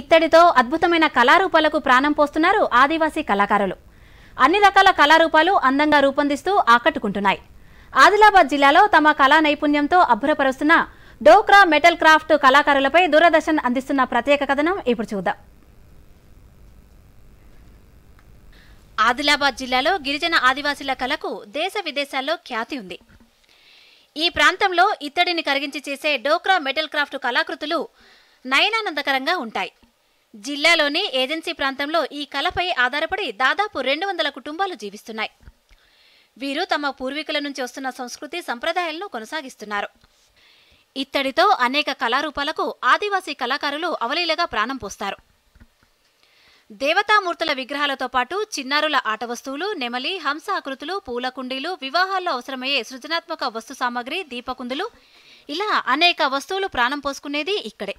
ఇత్తడితో అద్భుతమైన కళారూపాలకు ప్రాణం పోస్తున్నారు ఆదివాసీ కళాకారులు అన్ని రకాల కళారూపాలు అందంగా రూపొందిస్తూ ఆకట్టుకుంటున్నాయి ఆదిలాబాద్ జిల్లాలో తమ కళా నైపుణ్యంతో అబ్బురపరుస్తున్న డోక్రా మెటల్ క్రాఫ్ట్ కళాకారులపై దూరదర్శన్ అందిస్తున్న ప్రత్యేక కథనం ఇప్పుడు చూద్దాం ఆదిలాబాద్ జిల్లాలో గిరిజన ఆదివాసీల కళకు దేశ విదేశాల్లో ఖ్యాతి ఉంది ఈ ప్రాంతంలో ఇత్తడిని కరిగించి చేసే డోక్రా మెటల్ క్రాఫ్ట్ కళాకృతులు నయనానందకరంగా ఉంటాయి జిల్లాలోని ఏజెన్సీ ప్రాంతంలో ఈ కళపై ఆధారపడి దాదాపు రెండు వందల కుటుంబాలు జీవిస్తున్నాయి వీరు తమ పూర్వీకుల నుంచి వస్తున్న సంస్కృతి సంప్రదాయాలను కొనసాగిస్తున్నారు ఇత్తడితో అనేక కళారూపాలకు ఆదివాసీ కళాకారులు అవలీలగా ప్రాణం పోస్తారు దేవతామూర్తుల విగ్రహాలతో పాటు చిన్నారుల ఆట వస్తువులు నెమలి హంస ఆకృతులు పూల కుండీలు వివాహాల్లో అవసరమయ్యే సృజనాత్మక వస్తు సామాగ్రి దీపకుందులు ఇలా అనేక వస్తువులు ప్రాణం పోసుకునేది ఇక్కడే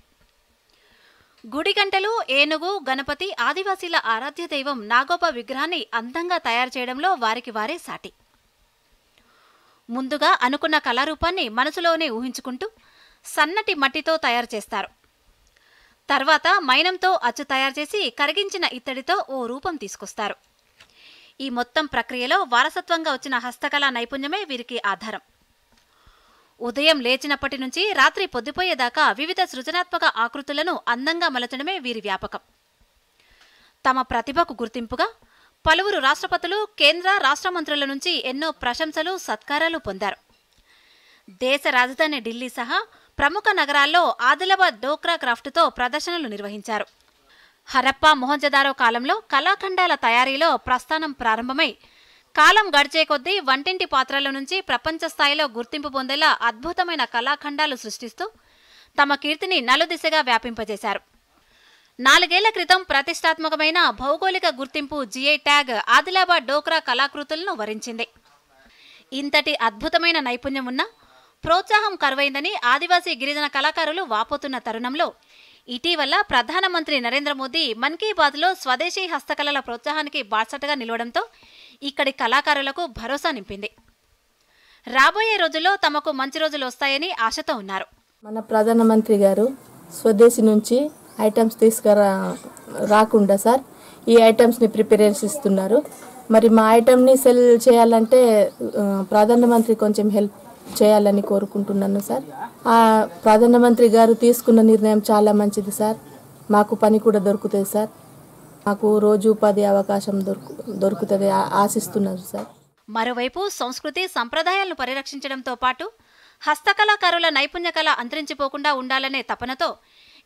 గుడి గంటలు ఏనుగు గణపతి ఆదివాసీల ఆరాధ్య దైవం నాగోప విగ్రహాన్ని అందంగా తయారు చేయడంలో వారికి వారే సాటి ముందుగా అనుకున్న కళారూపాన్ని మనసులోనే ఊహించుకుంటూ సన్నటి మట్టితో తయారు చేస్తారు తర్వాత మైనంతో అచ్చు తయారు చేసి కరిగించిన ఇత్తడితో ఓ రూపం తీసుకొస్తారు ఈ మొత్తం ప్రక్రియలో వారసత్వంగా వచ్చిన హస్తకళా నైపుణ్యమే వీరికి ఆధారం ఉదయం లేచినప్పటి నుంచి రాత్రి పొద్దుపోయేదాకా వివిధ సృజనాత్మక ఆకృతులను అందంగా మలచడమే వీరి వ్యాపకం తమ ప్రతిభకు గుర్తింపుగా పలువురు రాష్ట్రపతులు కేంద్ర రాష్ట్ర మంత్రుల నుంచి ఎన్నో ప్రశంసలు సత్కారాలు పొందారు దేశ రాజధాని ఢిల్లీ సహా ప్రముఖ నగరాల్లో ఆదిలాబాద్ డోక్రా క్రాఫ్ట్తో ప్రదర్శనలు నిర్వహించారు హరప్ప మొహంజదారో కాలంలో కళాఖండాల తయారీలో ప్రస్థానం ప్రారంభమై కాలం గడిచే కొద్దీ వంటింటి పాత్రల నుంచి ప్రపంచ స్థాయిలో గుర్తింపు పొందేలా అద్భుతమైన కళాఖండాలు సృష్టిస్తూ తమ కీర్తిని నలుదిశగా వ్యాపింపజేశారు నాలుగేళ్ల క్రితం ప్రతిష్టాత్మకమైన భౌగోళిక గుర్తింపు జిఐ ట్యాగ్ ఆదిలాబాద్ డోక్రా కళాకృతులను వరించింది ఇంతటి అద్భుతమైన నైపుణ్యం ఉన్న ప్రోత్సాహం కరువైందని ఆదివాసీ గిరిజన కళాకారులు వాపోతున్న తరుణంలో ఇటీవల ప్రధానమంత్రి నరేంద్ర మోదీ మన్ కీ బాత్లో స్వదేశీ హస్తకళల ప్రోత్సాహానికి బాసటగా నిలవడంతో ఇక్కడి కళాకారులకు భరోసా నింపింది రాబోయే రోజుల్లో తమకు మంచి రోజులు వస్తాయని ఆశతో ఉన్నారు మన ప్రధానమంత్రి గారు స్వదేశీ నుంచి ఐటమ్స్ తీసుకురా రాకుండా సార్ ఈ ఐటమ్స్ని ప్రిపేరెన్స్ ఇస్తున్నారు మరి మా ఐటమ్ని సెల్ చేయాలంటే ప్రధానమంత్రి కొంచెం హెల్ప్ చేయాలని కోరుకుంటున్నాను సార్ ఆ ప్రధానమంత్రి గారు తీసుకున్న నిర్ణయం చాలా మంచిది సార్ మాకు పని కూడా దొరుకుతుంది సార్ మాకు రోజు ఉపాధి అవకాశం దొరుకు దొరుకుతుంది ఆశిస్తున్నారు సార్ మరోవైపు సంస్కృతి సంప్రదాయాలను పరిరక్షించడంతో పాటు హస్తకళాకారుల నైపుణ్య కళ అంతరించిపోకుండా ఉండాలనే తపనతో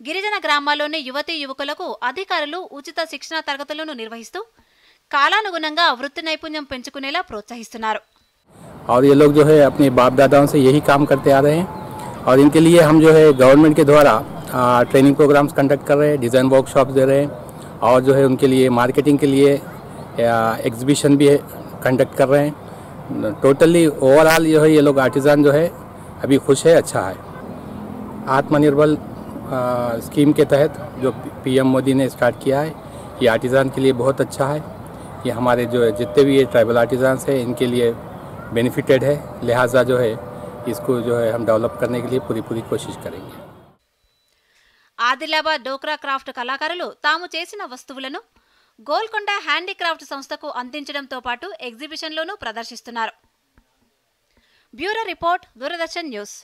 గిరిజన గ్రామాల్లోని యువతీ యువకులకు అధికారులు ఉచిత శిక్షణా తరగతులను నిర్వహిస్తూ కాలానుగుణంగా వృత్తి నైపుణ్యం పెంచుకునేలా ప్రోత్సహిస్తున్నారు और ये लोग जो है अपने बाप दादाओं से और जो है उनके लिए मार्केटिंग के लिए एग्जीबिशन भी कंडक्ट कर रहे हैं टोटली ओवरऑल जो है ये लोग आर्टिज़ान जो है अभी खुश है अच्छा है आत्मनिर्भर स्कीम के तहत जो पीएम मोदी ने स्टार्ट किया है ये आर्टिज़ान के लिए बहुत अच्छा है ये हमारे जो जितने भी ये ट्राइबल आर्टिज़ान्स हैं इनके लिए बेनिफिटेड है लिहाजा जो है इसको जो है हम डेवलप करने के लिए पूरी पूरी कोशिश करेंगे ఆదిలాబాద్ డోక్రా క్రాఫ్ట్ కళాకారులు తాము చేసిన వస్తువులను గోల్కొండ హ్యాండీక్రాఫ్ట్ సంస్థకు అందించడంతో పాటు ఎగ్జిబిషన్లోనూ ప్రదర్శిస్తున్నారు బ్యూరో రిపోర్ట్ దూరదర్శన్ న్యూస్